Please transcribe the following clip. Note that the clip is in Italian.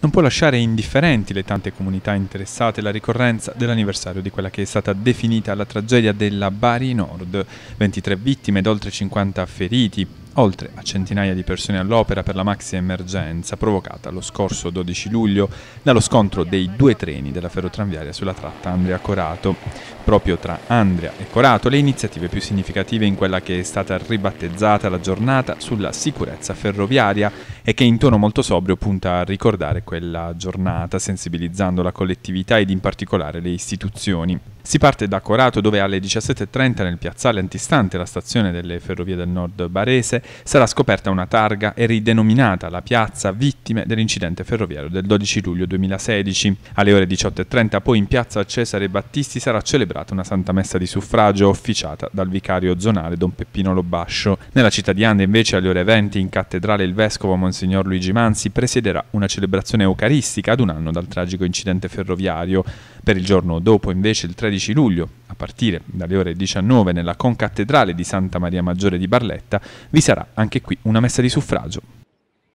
non può lasciare indifferenti le tante comunità interessate alla ricorrenza dell'anniversario di quella che è stata definita la tragedia della Bari Nord, 23 vittime ed oltre 50 feriti, oltre a centinaia di persone all'opera per la maxi emergenza provocata lo scorso 12 luglio dallo scontro dei due treni della ferrotranviaria sulla tratta Andria-Corato. Proprio tra Andria e Corato le iniziative più significative in quella che è stata ribattezzata la giornata sulla sicurezza ferroviaria e che in tono molto sobrio punta a ricordare quella giornata sensibilizzando la collettività ed in particolare le istituzioni. Si parte da Corato dove alle 17.30 nel piazzale antistante la stazione delle Ferrovie del Nord Barese sarà scoperta una targa e ridenominata la piazza vittime dell'incidente ferroviario del 12 luglio 2016. Alle ore 18.30 poi in piazza Cesare Battisti sarà celebrata una santa messa di suffragio officiata dal vicario zonale Don Peppino Lobascio. Nella città di Ande invece alle ore 20 in cattedrale il vescovo Monsignor Luigi Manzi presiederà una celebrazione eucaristica ad un anno dal tragico incidente ferroviario. Per il giorno dopo, invece, il 13 luglio, a partire dalle ore 19 nella concattedrale di Santa Maria Maggiore di Barletta, vi sarà anche qui una messa di suffragio